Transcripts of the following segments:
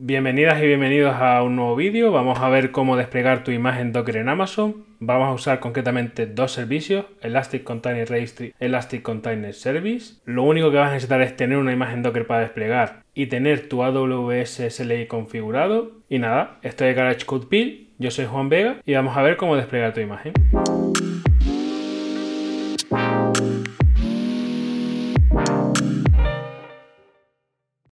Bienvenidas y bienvenidos a un nuevo vídeo. Vamos a ver cómo desplegar tu imagen Docker en Amazon. Vamos a usar concretamente dos servicios, Elastic Container Registry, Elastic Container Service. Lo único que vas a necesitar es tener una imagen Docker para desplegar y tener tu AWS SLI configurado. Y nada, estoy Garage Code Pill, Yo soy Juan Vega y vamos a ver cómo desplegar tu imagen.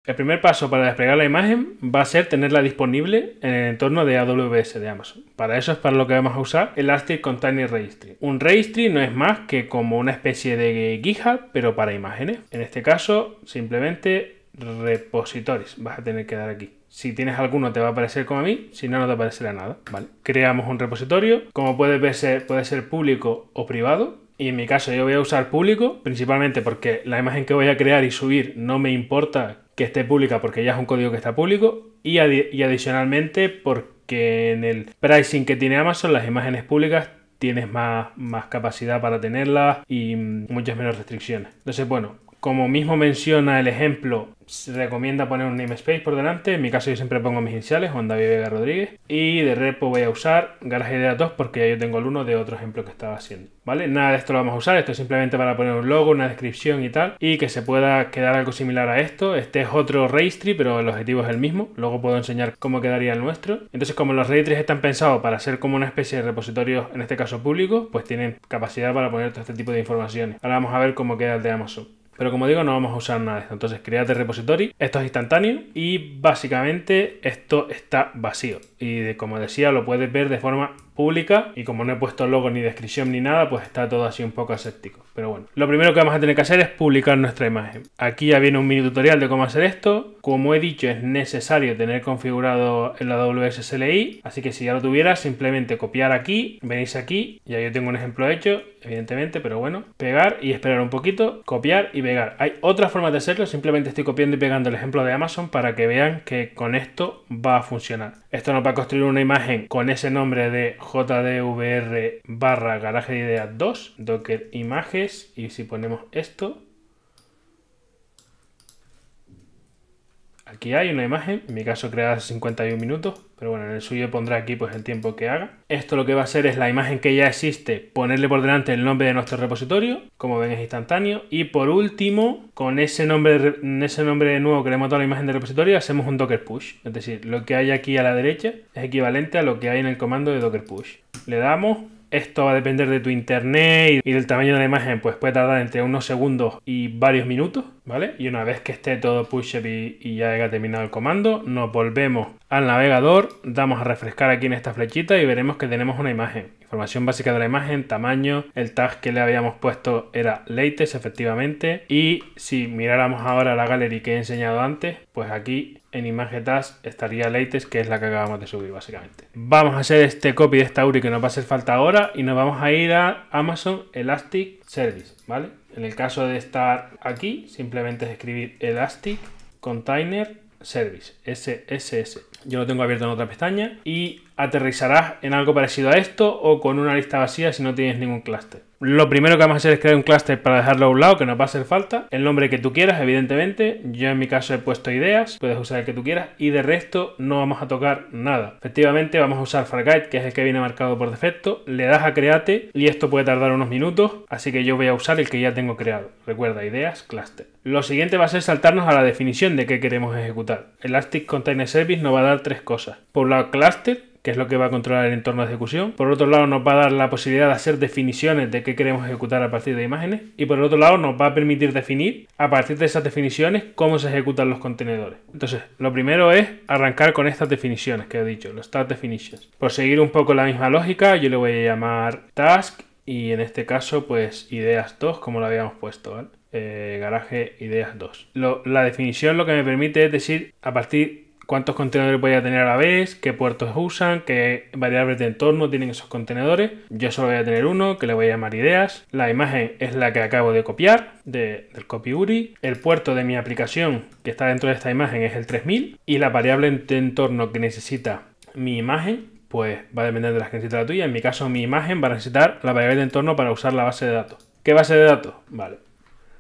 El primer paso para desplegar la imagen va a ser tenerla disponible en el entorno de AWS de Amazon. Para eso es para lo que vamos a usar Elastic Container Registry. Un registry no es más que como una especie de GitHub, pero para imágenes. En este caso, simplemente repositorios. Vas a tener que dar aquí. Si tienes alguno te va a aparecer como a mí, si no, no te aparecerá nada. ¿vale? Creamos un repositorio. Como puedes ver, puede ser público o privado. Y en mi caso yo voy a usar público, principalmente porque la imagen que voy a crear y subir no me importa que esté pública porque ya es un código que está público y, adicionalmente porque en el pricing que tiene Amazon las imágenes públicas tienes más, más capacidad para tenerlas y mm, muchas menos restricciones. Entonces, bueno, como mismo menciona el ejemplo, se recomienda poner un namespace por delante. En mi caso yo siempre pongo mis iniciales, Juan David Vega Rodríguez. Y de repo voy a usar GarageData 2 porque ya yo tengo el uno de otro ejemplo que estaba haciendo. ¿Vale? Nada de esto lo vamos a usar, esto es simplemente para poner un logo, una descripción y tal. Y que se pueda quedar algo similar a esto. Este es otro registry, pero el objetivo es el mismo. Luego puedo enseñar cómo quedaría el nuestro. Entonces como los registries están pensados para ser como una especie de repositorio, en este caso público, pues tienen capacidad para poner todo este tipo de informaciones. Ahora vamos a ver cómo queda el de Amazon. Pero como digo, no vamos a usar nada de esto. Entonces, create repository. Esto es instantáneo y básicamente esto está vacío. Y de, como decía, lo puedes ver de forma pública y como no he puesto logo ni descripción ni nada, pues está todo así un poco aséptico. Pero bueno, lo primero que vamos a tener que hacer es publicar nuestra imagen. Aquí ya viene un mini tutorial de cómo hacer esto. Como he dicho, es necesario tener configurado el AWS así que si ya lo tuviera, simplemente copiar aquí, venís aquí, ya yo tengo un ejemplo hecho, evidentemente, pero bueno, pegar y esperar un poquito, copiar y pegar. Hay otras formas de hacerlo, simplemente estoy copiando y pegando el ejemplo de Amazon para que vean que con esto va a funcionar. Esto nos va a construir una imagen con ese nombre de jdvr barra garaje de ideas 2, docker images y si ponemos esto Aquí hay una imagen, en mi caso creada hace 51 minutos, pero bueno, en el suyo pondrá aquí pues el tiempo que haga. Esto lo que va a hacer es la imagen que ya existe, ponerle por delante el nombre de nuestro repositorio, como ven es instantáneo, y por último, con ese nombre, ese nombre nuevo que le hemos dado a la imagen del repositorio, hacemos un docker push, es decir, lo que hay aquí a la derecha es equivalente a lo que hay en el comando de docker push. Le damos esto va a depender de tu internet y del tamaño de la imagen, pues puede tardar entre unos segundos y varios minutos, ¿vale? Y una vez que esté todo push y, ya haya terminado el comando, nos volvemos al navegador, damos a refrescar aquí en esta flechita y veremos que tenemos una imagen. Información básica de la imagen, tamaño, el tag que le habíamos puesto era latest efectivamente. Y si miráramos ahora la gallery que he enseñado antes, pues aquí en imagen task estaría latest, que es la que acabamos de subir básicamente. Vamos a hacer este copy de esta URI que nos va a hacer falta ahora y nos vamos a ir a Amazon Elastic Service, ¿vale? En el caso de estar aquí, simplemente es escribir Elastic Container Service, SSS. Yo lo tengo abierto en otra pestaña y aterrizarás en algo parecido a esto o con una lista vacía si no tienes ningún clúster. Lo primero que vamos a hacer es crear un clúster para dejarlo a un lado, que nos va a hacer falta. El nombre que tú quieras, evidentemente. Yo en mi caso he puesto ideas, puedes usar el que tú quieras. Y de resto no vamos a tocar nada. Efectivamente vamos a usar Fargate, que es el que viene marcado por defecto. Le das a create y esto puede tardar unos minutos. Así que yo voy a usar el que ya tengo creado. Recuerda, ideas, cluster. Lo siguiente va a ser saltarnos a la definición de qué queremos ejecutar. Elastic Container Service nos va a dar tres cosas. Por un lado, cluster que es lo que va a controlar el entorno de ejecución. Por otro lado, nos va a dar la posibilidad de hacer definiciones de qué queremos ejecutar a partir de imágenes. Y por otro lado, nos va a permitir definir a partir de esas definiciones cómo se ejecutan los contenedores. Entonces, lo primero es arrancar con estas definiciones que he dicho, los task definitions. Por seguir un poco la misma lógica, yo le voy a llamar task y en este caso, pues ideas 2, como lo habíamos puesto, ¿vale? Eh, garaje ideas 2. la definición lo que me permite es decir a partir cuántos contenedores voy a tener a la vez, qué puertos usan, qué variables de entorno tienen esos contenedores. Yo solo voy a tener uno que le voy a llamar ideas. La imagen es la que acabo de copiar del copy URI. El puerto de mi aplicación que está dentro de esta imagen es el 3000 y la variable de entorno que necesita mi imagen pues va a depender de las que necesita la tuya. En mi caso, mi imagen va a necesitar la variable de entorno para usar la base de datos. ¿Qué base de datos? Vale.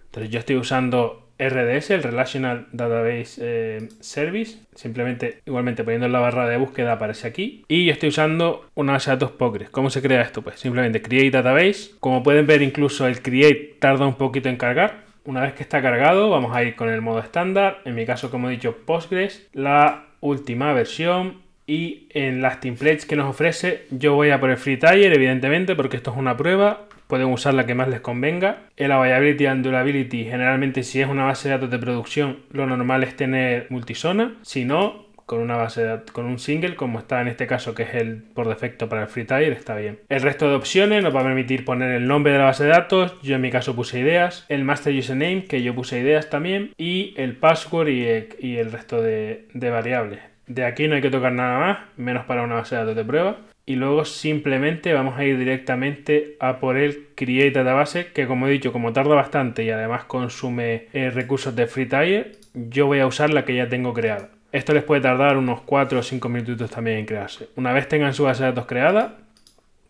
Entonces yo estoy usando RDS, el Relational Database eh, Service. Simplemente, igualmente poniendo en la barra de búsqueda aparece aquí. Y yo estoy usando una base de datos Postgres. ¿Cómo se crea esto? Pues simplemente create database. Como pueden ver, incluso el create tarda un poquito en cargar. Una vez que está cargado, vamos a ir con el modo estándar. En mi caso, como he dicho, Postgres, la última versión. Y en las templates que nos ofrece, yo voy a por el Free Tier, evidentemente, porque esto es una prueba pueden usar la que más les convenga. El availability and durability, generalmente si es una base de datos de producción, lo normal es tener multisona, si no, con una base de datos, con un single, como está en este caso, que es el por defecto para el free tire, está bien. El resto de opciones nos va a permitir poner el nombre de la base de datos, yo en mi caso puse ideas, el master username, que yo puse ideas también, y el password y, el resto de variables. De aquí no hay que tocar nada más, menos para una base de datos de prueba y luego simplemente vamos a ir directamente a por el Create Database, que como he dicho, como tarda bastante y además consume eh, recursos de Free Tire, yo voy a usar la que ya tengo creada. Esto les puede tardar unos 4 o 5 minutos también en crearse. Una vez tengan su base de datos creada,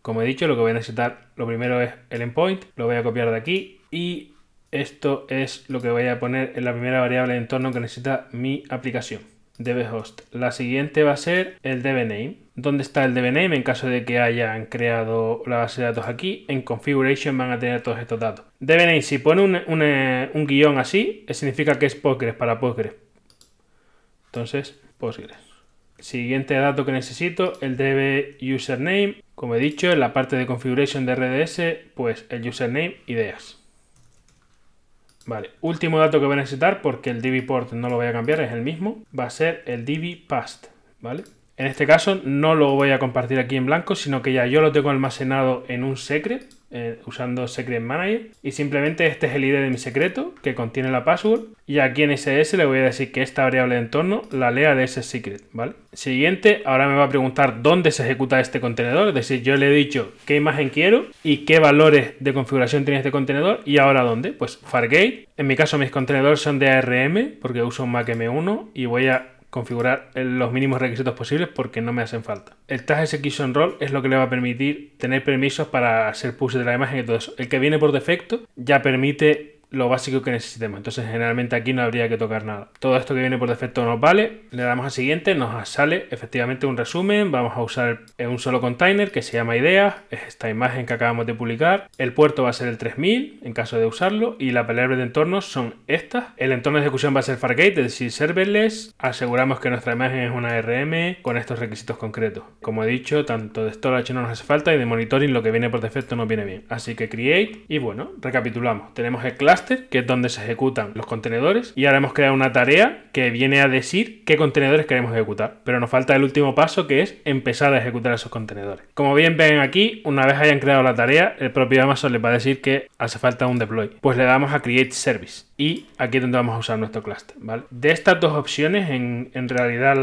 como he dicho, lo que voy a necesitar, lo primero es el endpoint, lo voy a copiar de aquí y esto es lo que voy a poner en la primera variable de entorno que necesita mi aplicación dbhost, host. La siguiente va a ser el dbname, name. ¿Dónde está el dbname en caso de que hayan creado la base de datos aquí? En configuration van a tener todos estos datos. dbname si pone un, guión así, significa que es Postgres para Postgres. Entonces, Postgres. Siguiente dato que necesito, el debe username. Como he dicho, en la parte de configuration de RDS, pues el username ideas. Vale, último dato que voy a necesitar porque el DB port no lo voy a cambiar, es el mismo. Va a ser el DB past, ¿vale? En este caso no lo voy a compartir aquí en blanco, sino que ya yo lo tengo almacenado en un secret eh, usando Secret Manager y simplemente este es el ID de mi secreto que contiene la password y aquí en SS le voy a decir que esta variable de entorno la lea de ese secret, ¿vale? Siguiente, ahora me va a preguntar dónde se ejecuta este contenedor, es decir, yo le he dicho qué imagen quiero y qué valores de configuración tiene este contenedor y ahora dónde, pues Fargate, en mi caso mis contenedores son de ARM porque uso un Mac M1 y voy a configurar los mínimos requisitos posibles porque no me hacen falta. El tag execution roll es lo que le va a permitir tener permisos para hacer push de la imagen y todo eso. El que viene por defecto ya permite lo básico que necesitemos. Entonces, generalmente aquí no habría que tocar nada. Todo esto que viene por defecto nos vale. Le damos a siguiente, nos sale efectivamente un resumen. Vamos a usar un solo container que se llama ideas. Es esta imagen que acabamos de publicar. El puerto va a ser el 3000 en caso de usarlo. Y la palabra de entornos son estas. El entorno de ejecución va a ser Fargate, es decir, serverless. Aseguramos que nuestra imagen es una RM con estos requisitos concretos. Como he dicho, tanto de storage no nos hace falta y de monitoring lo que viene por defecto no viene bien. Así que create y bueno, recapitulamos. Tenemos el cluster que es donde se ejecutan los contenedores. Y ahora hemos creado una tarea que viene a decir qué contenedores queremos ejecutar. Pero nos falta el último paso, que es empezar a ejecutar esos contenedores. Como bien ven aquí, una vez hayan creado la tarea, el propio Amazon les va a decir que hace falta un deploy. Pues le damos a Create Service y aquí es donde vamos a usar nuestro cluster, ¿vale? De estas dos opciones, en, realidad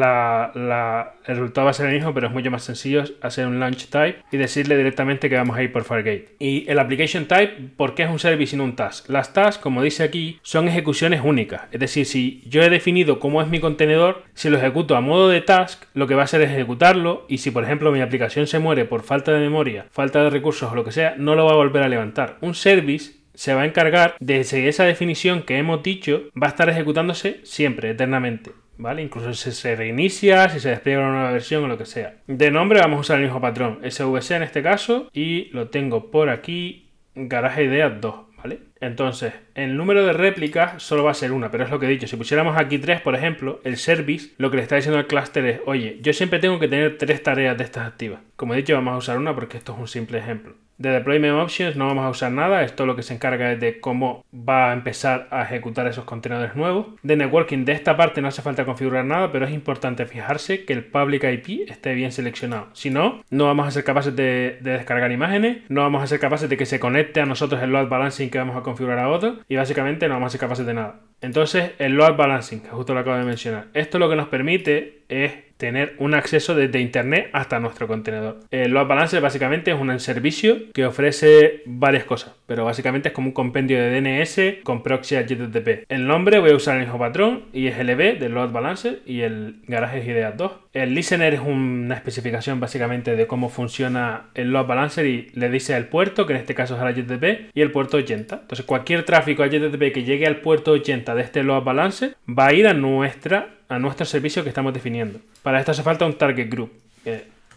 el resultado va a ser el mismo, pero es mucho más sencillo hacer un launch type y decirle directamente que vamos a ir por Fargate. Y el application type, ¿por qué es un service y no un task? Las tasks, como dice aquí, son ejecuciones únicas. Es decir, si yo he definido cómo es mi contenedor, si lo ejecuto a modo de task, lo que va a hacer es ejecutarlo y si, por ejemplo, mi aplicación se muere por falta de memoria, falta de recursos o lo que sea, no lo va a volver a levantar. Un service se va a encargar de seguir esa definición que hemos dicho, va a estar ejecutándose siempre, eternamente. ¿Vale? Incluso si se reinicia, si se despliega una nueva versión o lo que sea. De nombre vamos a usar el mismo patrón, svc en este caso, y lo tengo por aquí, garaje ideas 2, ¿vale? Entonces, el número de réplicas solo va a ser una, pero es lo que he dicho. Si pusiéramos aquí tres, por ejemplo, el service, lo que le está diciendo al clúster es, oye, yo siempre tengo que tener tres tareas de estas activas. Como he dicho, vamos a usar una porque esto es un simple ejemplo. De Deployment Options no vamos a usar nada, esto lo que se encarga es de cómo va a empezar a ejecutar esos contenedores nuevos. De Networking, de esta parte no hace falta configurar nada, pero es importante fijarse que el Public IP esté bien seleccionado. Si no, no vamos a ser capaces de, descargar imágenes, no vamos a ser capaces de que se conecte a nosotros el load balancing que vamos a configurar a otro, y básicamente no vamos a ser capaces de nada. Entonces, el load balancing, que justo lo acabo de mencionar, esto lo que nos permite es tener un acceso desde Internet hasta nuestro contenedor. El eh, load balancer básicamente es un servicio que ofrece varias cosas, pero básicamente es como un compendio de DNS con proxy HTTP. El nombre voy a usar el mismo patrón y es LB del load balancer y el garaje es IDEA 2. El listener es una especificación básicamente de cómo funciona el load balancer y le dice al puerto, que en este caso es el HTTP, y el puerto 80. Entonces cualquier tráfico HTTP que llegue al puerto 80 de este load balancer va a ir a nuestra a nuestro servicio que estamos definiendo. Para esto hace falta un target group.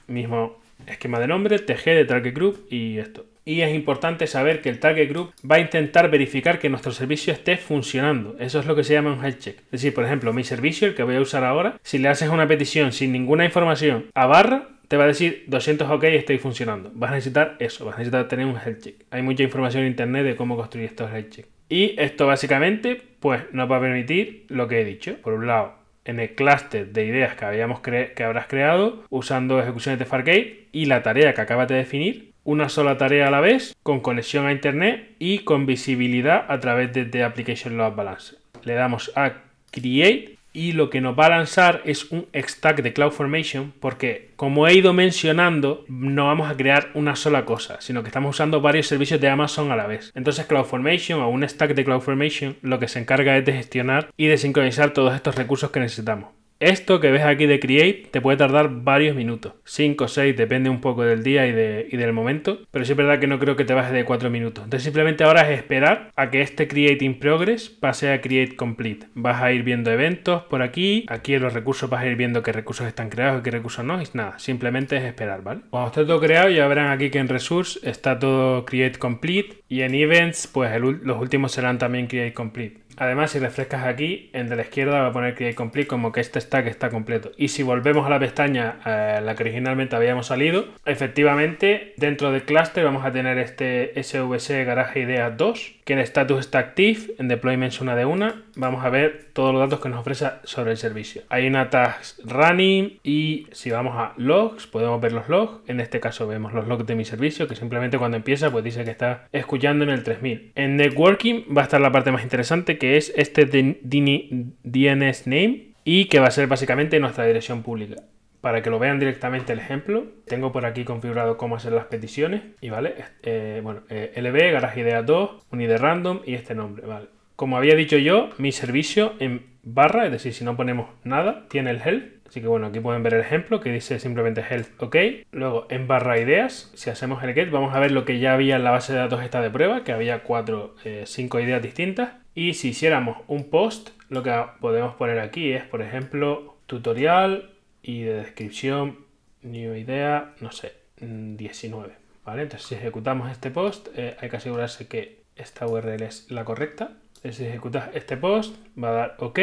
mismo esquema de nombre, TG de target group y esto. Y es importante saber que el target group va a intentar verificar que nuestro servicio esté funcionando. Eso es lo que se llama un health check. Es decir, por ejemplo, mi servicio, el que voy a usar ahora, si le haces una petición sin ninguna información a barra, te va a decir 200 OK, estoy funcionando. Vas a necesitar eso, vas a necesitar tener un health check. Hay mucha información en internet de cómo construir estos health checks. Y esto básicamente, pues nos va a permitir lo que he dicho. Por un lado, en el clúster de ideas que, habíamos que habrás creado usando ejecuciones de Fargate y la tarea que acabas de definir, una sola tarea a la vez, con conexión a Internet y con visibilidad a través de Application Load Balance. Le damos a Create y lo que nos va a lanzar es un stack de CloudFormation porque como he ido mencionando no vamos a crear una sola cosa sino que estamos usando varios servicios de Amazon a la vez entonces CloudFormation o un stack de CloudFormation lo que se encarga es de gestionar y de sincronizar todos estos recursos que necesitamos esto que ves aquí de Create te puede tardar varios minutos, 5 o 6, depende un poco del día y, del momento, pero sí es verdad que no creo que te baje de 4 minutos. Entonces simplemente ahora es esperar a que este Create in Progress pase a Create Complete. Vas a ir viendo eventos por aquí, aquí en los recursos vas a ir viendo qué recursos están creados y qué recursos no, y nada, simplemente es esperar, ¿vale? Cuando esté todo creado ya verán aquí que en Resource está todo Create Complete y en Events pues los últimos serán también Create Complete. Además, si refrescas aquí, en de la izquierda va a poner hay Complete como que este stack está completo. Y si volvemos a la pestaña a eh, la que originalmente habíamos salido, efectivamente, dentro del cluster vamos a tener este SVC Garage Ideas 2, que en status está active, en deployment es una de una. Vamos a ver todos los datos que nos ofrece sobre el servicio. Hay una tag running y si vamos a logs, podemos ver los logs. En este caso vemos los logs de mi servicio, que simplemente cuando empieza pues dice que está escuchando en el 3000. En networking va a estar la parte más interesante que que es este DNS name y que va a ser básicamente nuestra dirección pública. Para que lo vean directamente el ejemplo, tengo por aquí configurado cómo hacer las peticiones y vale, eh, bueno, eh, lb, garage idea 2, ID random y este nombre, vale. Como había dicho yo, mi servicio en barra, es decir, si no ponemos nada, tiene el health Así que bueno, aquí pueden ver el ejemplo que dice simplemente health OK. Luego en barra ideas, si hacemos el get, vamos a ver lo que ya había en la base de datos esta de prueba, que había cuatro, eh, cinco ideas distintas. Y si hiciéramos un post, lo que podemos poner aquí es, por ejemplo, tutorial y de descripción, new idea, no sé, 19. ¿vale? Entonces, si ejecutamos este post, eh, hay que asegurarse que esta URL es la correcta. si ejecutas este post, va a dar OK,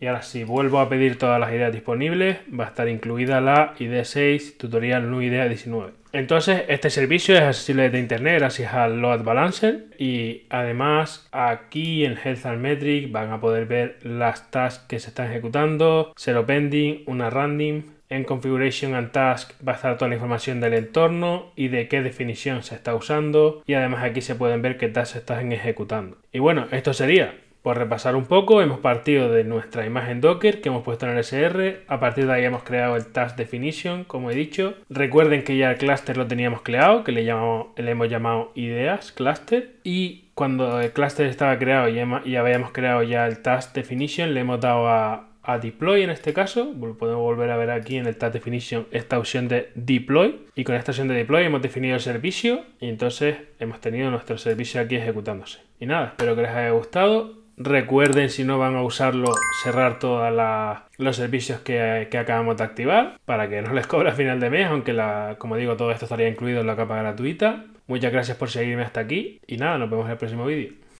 y ahora si vuelvo a pedir todas las ideas disponibles, va a estar incluida la ID6 Tutorial NU IDEA 19. Entonces, este servicio es accesible desde internet gracias al Load Balancer y además aquí en Health and Metric van a poder ver las tasks que se están ejecutando, Zero Pending, una running en Configuration and Task va a estar toda la información del entorno y de qué definición se está usando. Y además aquí se pueden ver qué tasks están ejecutando. Y bueno, esto sería repasar un poco, hemos partido de nuestra imagen Docker que hemos puesto en el SR, a partir de ahí hemos creado el task definition, como he dicho. Recuerden que ya el cluster lo teníamos creado, que le, llamamos, le hemos llamado ideas cluster, y cuando el cluster estaba creado y, ya habíamos creado ya el task definition, le hemos dado a, a deploy en este caso, podemos volver a ver aquí en el task definition esta opción de deploy, y con esta opción de deploy hemos definido el servicio y entonces hemos tenido nuestro servicio aquí ejecutándose. Y nada, espero que les haya gustado Recuerden, si no van a usarlo, cerrar todos los servicios que, acabamos de activar para que no les cobre a final de mes, aunque, la, como digo, todo esto estaría incluido en la capa gratuita. Muchas gracias por seguirme hasta aquí y nada, nos vemos en el próximo vídeo.